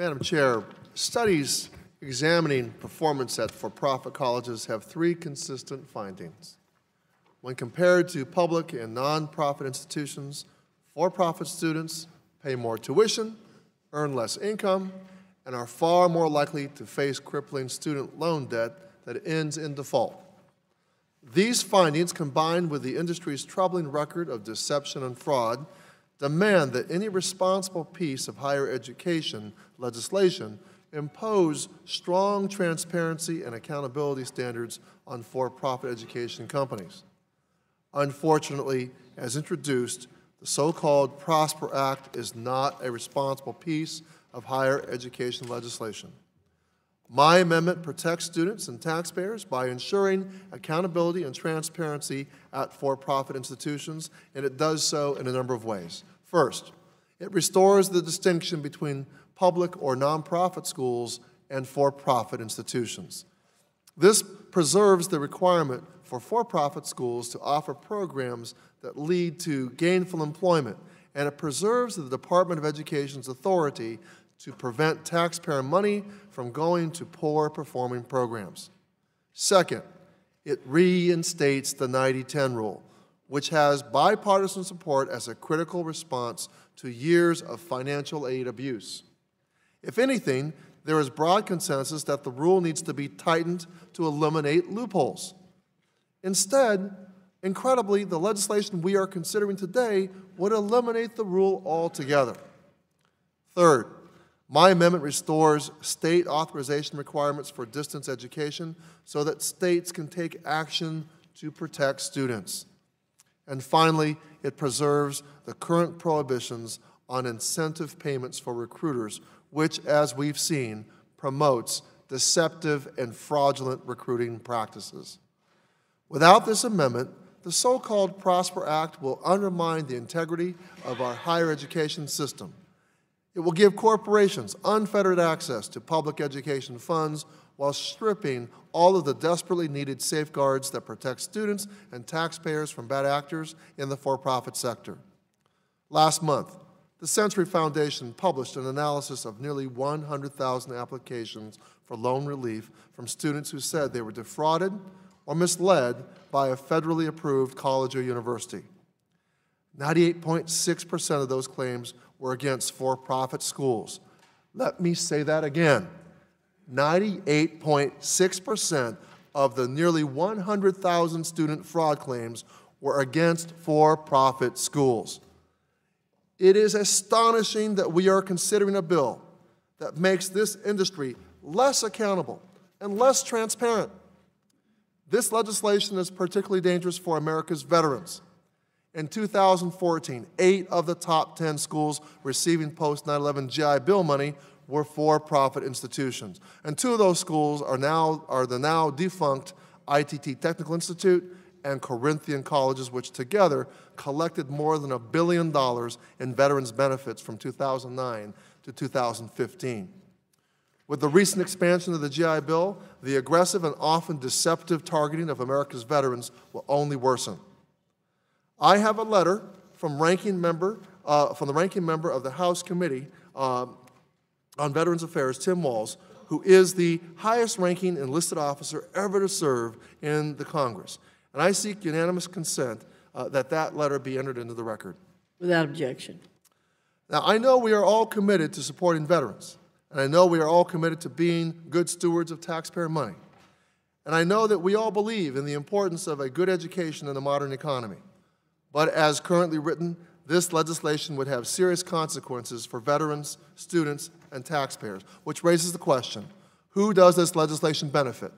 Madam Chair, studies examining performance at for-profit colleges have three consistent findings. When compared to public and nonprofit institutions, for-profit students pay more tuition, earn less income, and are far more likely to face crippling student loan debt that ends in default. These findings, combined with the industry's troubling record of deception and fraud, demand that any responsible piece of higher education legislation impose strong transparency and accountability standards on for-profit education companies. Unfortunately, as introduced, the so-called PROSPER Act is not a responsible piece of higher education legislation. My amendment protects students and taxpayers by ensuring accountability and transparency at for-profit institutions, and it does so in a number of ways. First, it restores the distinction between public or nonprofit schools and for profit institutions. This preserves the requirement for for profit schools to offer programs that lead to gainful employment, and it preserves the Department of Education's authority to prevent taxpayer money from going to poor performing programs. Second, it reinstates the 90 10 rule, which has bipartisan support as a critical response to years of financial aid abuse. If anything, there is broad consensus that the rule needs to be tightened to eliminate loopholes. Instead, incredibly, the legislation we are considering today would eliminate the rule altogether. Third, my amendment restores state authorization requirements for distance education so that states can take action to protect students. And finally, it preserves the current prohibitions on incentive payments for recruiters, which, as we've seen, promotes deceptive and fraudulent recruiting practices. Without this amendment, the so called Prosper Act will undermine the integrity of our higher education system. It will give corporations unfettered access to public education funds while stripping all of the desperately needed safeguards that protect students and taxpayers from bad actors in the for profit sector. Last month, the Century Foundation published an analysis of nearly 100,000 applications for loan relief from students who said they were defrauded or misled by a federally approved college or university. 98.6% of those claims were against for profit schools. Let me say that again 98.6% of the nearly 100,000 student fraud claims were against for profit schools. It is astonishing that we are considering a bill that makes this industry less accountable and less transparent. This legislation is particularly dangerous for America's veterans. In 2014, eight of the top 10 schools receiving post 9 11 GI Bill money were for-profit institutions. And two of those schools are now are the now defunct ITT Technical Institute and Corinthian colleges, which together collected more than a billion dollars in veterans benefits from 2009 to 2015. With the recent expansion of the GI Bill, the aggressive and often deceptive targeting of America's veterans will only worsen. I have a letter from ranking member uh, from the ranking member of the House Committee um, on Veterans Affairs, Tim Walls, who is the highest ranking enlisted officer ever to serve in the Congress. And I seek unanimous consent uh, that that letter be entered into the record. Without objection. Now, I know we are all committed to supporting veterans, and I know we are all committed to being good stewards of taxpayer money. And I know that we all believe in the importance of a good education in the modern economy. But as currently written, this legislation would have serious consequences for veterans, students, and taxpayers, which raises the question, who does this legislation benefit?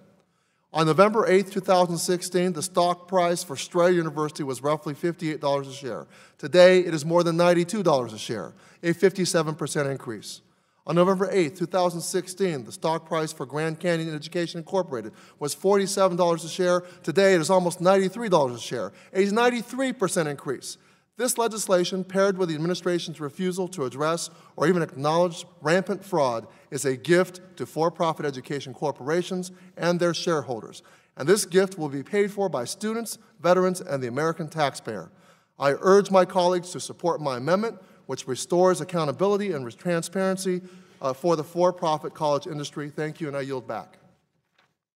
On November 8, 2016, the stock price for Strayer University was roughly $58 a share. Today, it is more than $92 a share, a 57% increase. On November 8, 2016, the stock price for Grand Canyon Education Incorporated was $47 a share. Today, it is almost $93 a share, a 93% increase. This legislation, paired with the administration's refusal to address or even acknowledge rampant fraud, is a gift to for profit education corporations and their shareholders. And this gift will be paid for by students, veterans, and the American taxpayer. I urge my colleagues to support my amendment, which restores accountability and transparency uh, for the for profit college industry. Thank you, and I yield back.